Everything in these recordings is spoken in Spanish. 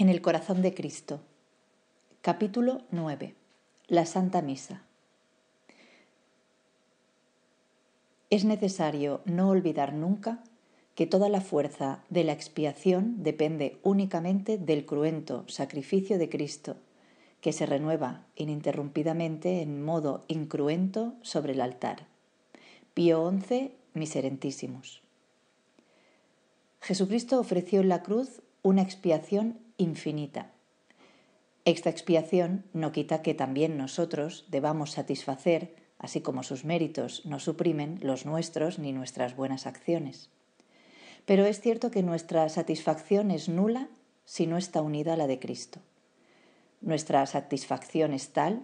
En el corazón de Cristo. Capítulo 9. La Santa Misa. Es necesario no olvidar nunca que toda la fuerza de la expiación depende únicamente del cruento sacrificio de Cristo, que se renueva ininterrumpidamente en modo incruento sobre el altar. Pío XI, Miserentísimos. Jesucristo ofreció en la cruz una expiación infinita. Esta expiación no quita que también nosotros debamos satisfacer, así como sus méritos no suprimen los nuestros ni nuestras buenas acciones. Pero es cierto que nuestra satisfacción es nula si no está unida a la de Cristo. Nuestra satisfacción es tal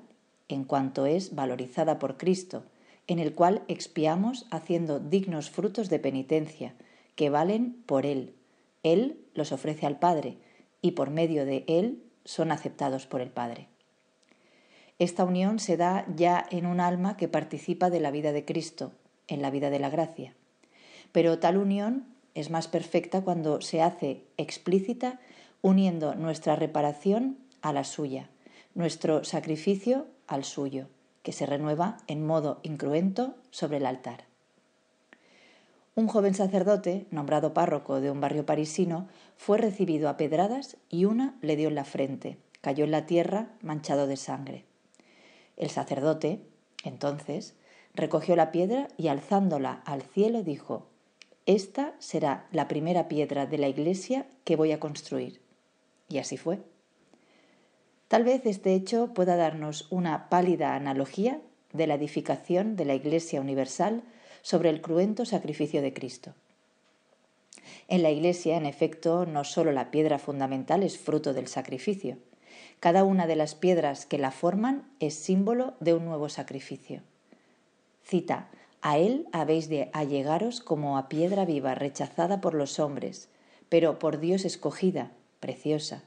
en cuanto es valorizada por Cristo, en el cual expiamos haciendo dignos frutos de penitencia, que valen por Él. Él los ofrece al Padre, y por medio de Él son aceptados por el Padre. Esta unión se da ya en un alma que participa de la vida de Cristo, en la vida de la gracia. Pero tal unión es más perfecta cuando se hace explícita uniendo nuestra reparación a la suya, nuestro sacrificio al suyo, que se renueva en modo incruento sobre el altar un joven sacerdote, nombrado párroco de un barrio parisino, fue recibido a pedradas y una le dio en la frente. Cayó en la tierra manchado de sangre. El sacerdote, entonces, recogió la piedra y alzándola al cielo dijo, Esta será la primera piedra de la iglesia que voy a construir. Y así fue. Tal vez este hecho pueda darnos una pálida analogía de la edificación de la Iglesia Universal sobre el cruento sacrificio de Cristo. En la Iglesia, en efecto, no solo la piedra fundamental es fruto del sacrificio. Cada una de las piedras que la forman es símbolo de un nuevo sacrificio. Cita, a él habéis de allegaros como a piedra viva rechazada por los hombres, pero por Dios escogida, preciosa.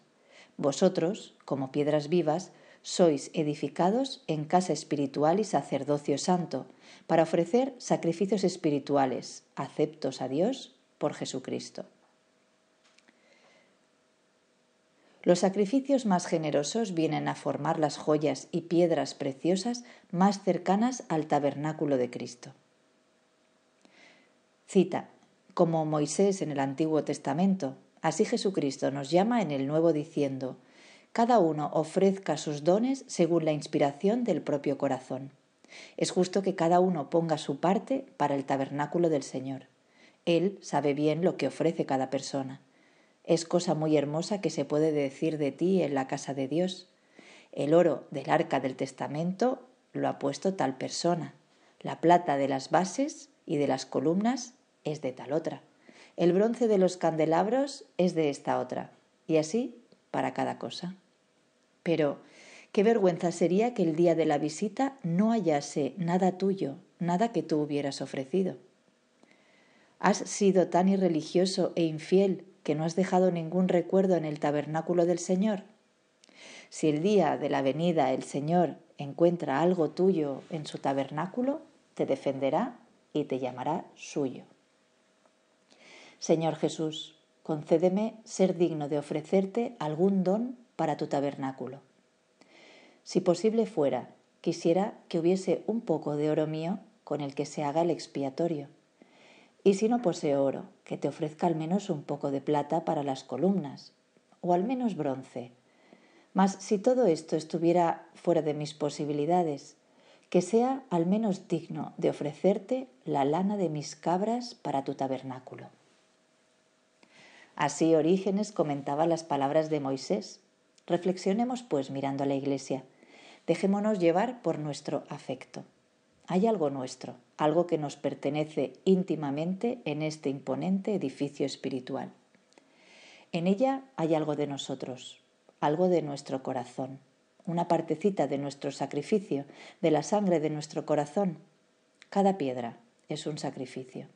Vosotros, como piedras vivas, sois edificados en casa espiritual y sacerdocio santo, para ofrecer sacrificios espirituales, aceptos a Dios por Jesucristo. Los sacrificios más generosos vienen a formar las joyas y piedras preciosas más cercanas al tabernáculo de Cristo. Cita, como Moisés en el Antiguo Testamento, así Jesucristo nos llama en el Nuevo diciendo, cada uno ofrezca sus dones según la inspiración del propio corazón. Es justo que cada uno ponga su parte para el tabernáculo del Señor. Él sabe bien lo que ofrece cada persona. Es cosa muy hermosa que se puede decir de ti en la casa de Dios. El oro del arca del testamento lo ha puesto tal persona. La plata de las bases y de las columnas es de tal otra. El bronce de los candelabros es de esta otra. Y así para cada cosa. Pero, qué vergüenza sería que el día de la visita no hallase nada tuyo, nada que tú hubieras ofrecido. Has sido tan irreligioso e infiel que no has dejado ningún recuerdo en el tabernáculo del Señor. Si el día de la venida el Señor encuentra algo tuyo en su tabernáculo, te defenderá y te llamará suyo. Señor Jesús, concédeme ser digno de ofrecerte algún don para tu tabernáculo. Si posible fuera, quisiera que hubiese un poco de oro mío con el que se haga el expiatorio. Y si no poseo oro, que te ofrezca al menos un poco de plata para las columnas, o al menos bronce. Mas si todo esto estuviera fuera de mis posibilidades, que sea al menos digno de ofrecerte la lana de mis cabras para tu tabernáculo. Así Orígenes comentaba las palabras de Moisés. Reflexionemos, pues, mirando a la Iglesia. Dejémonos llevar por nuestro afecto. Hay algo nuestro, algo que nos pertenece íntimamente en este imponente edificio espiritual. En ella hay algo de nosotros, algo de nuestro corazón, una partecita de nuestro sacrificio, de la sangre de nuestro corazón. Cada piedra es un sacrificio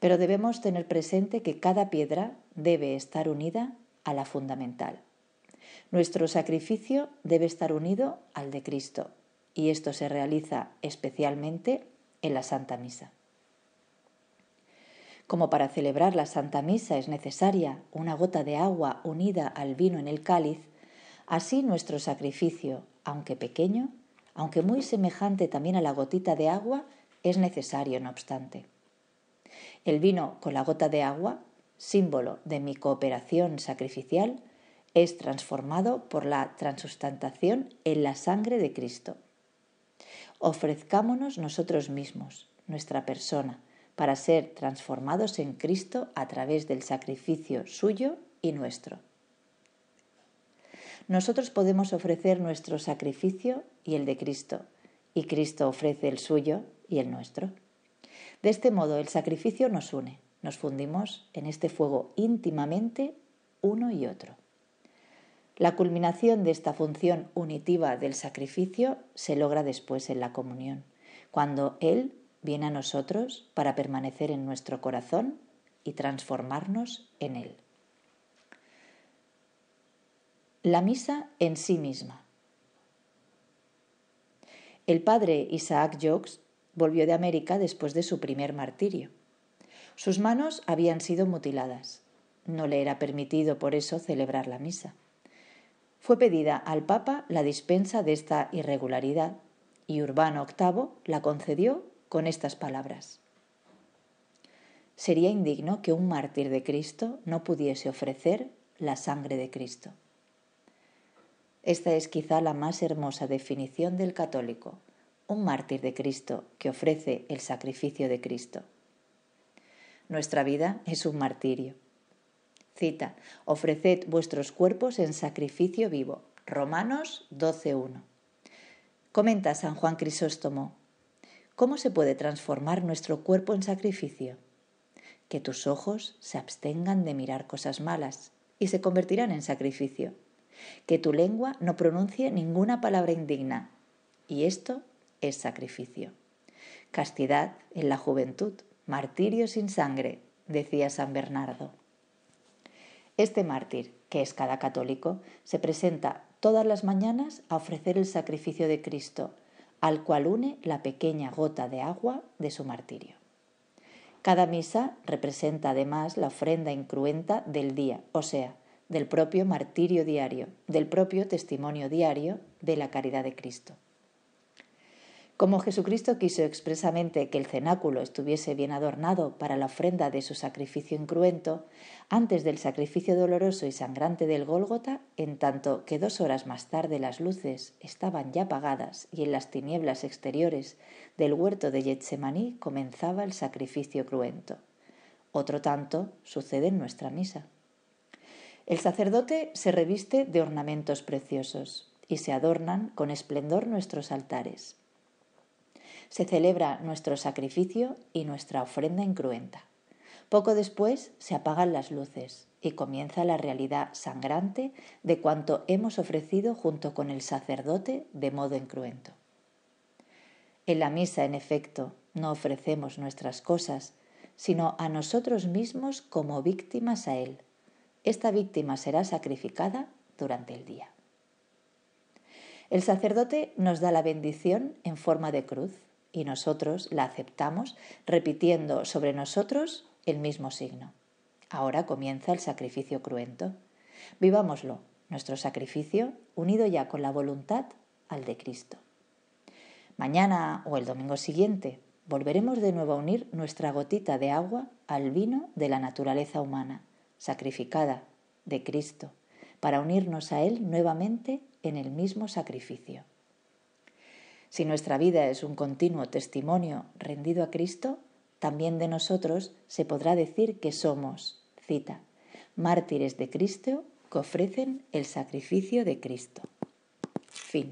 pero debemos tener presente que cada piedra debe estar unida a la fundamental. Nuestro sacrificio debe estar unido al de Cristo, y esto se realiza especialmente en la Santa Misa. Como para celebrar la Santa Misa es necesaria una gota de agua unida al vino en el cáliz, así nuestro sacrificio, aunque pequeño, aunque muy semejante también a la gotita de agua, es necesario no obstante. El vino con la gota de agua, símbolo de mi cooperación sacrificial, es transformado por la transustantación en la sangre de Cristo. Ofrezcámonos nosotros mismos, nuestra persona, para ser transformados en Cristo a través del sacrificio suyo y nuestro. Nosotros podemos ofrecer nuestro sacrificio y el de Cristo, y Cristo ofrece el suyo y el nuestro. De este modo el sacrificio nos une, nos fundimos en este fuego íntimamente uno y otro. La culminación de esta función unitiva del sacrificio se logra después en la comunión, cuando Él viene a nosotros para permanecer en nuestro corazón y transformarnos en Él. La misa en sí misma. El padre Isaac Jokes volvió de América después de su primer martirio. Sus manos habían sido mutiladas. No le era permitido por eso celebrar la misa. Fue pedida al Papa la dispensa de esta irregularidad y Urbano VIII la concedió con estas palabras. Sería indigno que un mártir de Cristo no pudiese ofrecer la sangre de Cristo. Esta es quizá la más hermosa definición del católico, un mártir de Cristo que ofrece el sacrificio de Cristo. Nuestra vida es un martirio. Cita, ofreced vuestros cuerpos en sacrificio vivo. Romanos 12.1. Comenta San Juan Crisóstomo, ¿cómo se puede transformar nuestro cuerpo en sacrificio? Que tus ojos se abstengan de mirar cosas malas y se convertirán en sacrificio. Que tu lengua no pronuncie ninguna palabra indigna y esto es sacrificio. Castidad en la juventud, martirio sin sangre, decía San Bernardo. Este mártir, que es cada católico, se presenta todas las mañanas a ofrecer el sacrificio de Cristo, al cual une la pequeña gota de agua de su martirio. Cada misa representa además la ofrenda incruenta del día, o sea, del propio martirio diario, del propio testimonio diario de la caridad de Cristo. Como Jesucristo quiso expresamente que el cenáculo estuviese bien adornado para la ofrenda de su sacrificio incruento, antes del sacrificio doloroso y sangrante del Gólgota, en tanto que dos horas más tarde las luces estaban ya apagadas y en las tinieblas exteriores del huerto de Getsemaní comenzaba el sacrificio cruento. Otro tanto sucede en nuestra misa. El sacerdote se reviste de ornamentos preciosos y se adornan con esplendor nuestros altares se celebra nuestro sacrificio y nuestra ofrenda incruenta. Poco después se apagan las luces y comienza la realidad sangrante de cuanto hemos ofrecido junto con el sacerdote de modo incruento. En la misa, en efecto, no ofrecemos nuestras cosas, sino a nosotros mismos como víctimas a Él. Esta víctima será sacrificada durante el día. El sacerdote nos da la bendición en forma de cruz y nosotros la aceptamos repitiendo sobre nosotros el mismo signo. Ahora comienza el sacrificio cruento. Vivámoslo, nuestro sacrificio unido ya con la voluntad al de Cristo. Mañana o el domingo siguiente volveremos de nuevo a unir nuestra gotita de agua al vino de la naturaleza humana, sacrificada de Cristo, para unirnos a Él nuevamente en el mismo sacrificio. Si nuestra vida es un continuo testimonio rendido a Cristo, también de nosotros se podrá decir que somos, cita, mártires de Cristo que ofrecen el sacrificio de Cristo. Fin.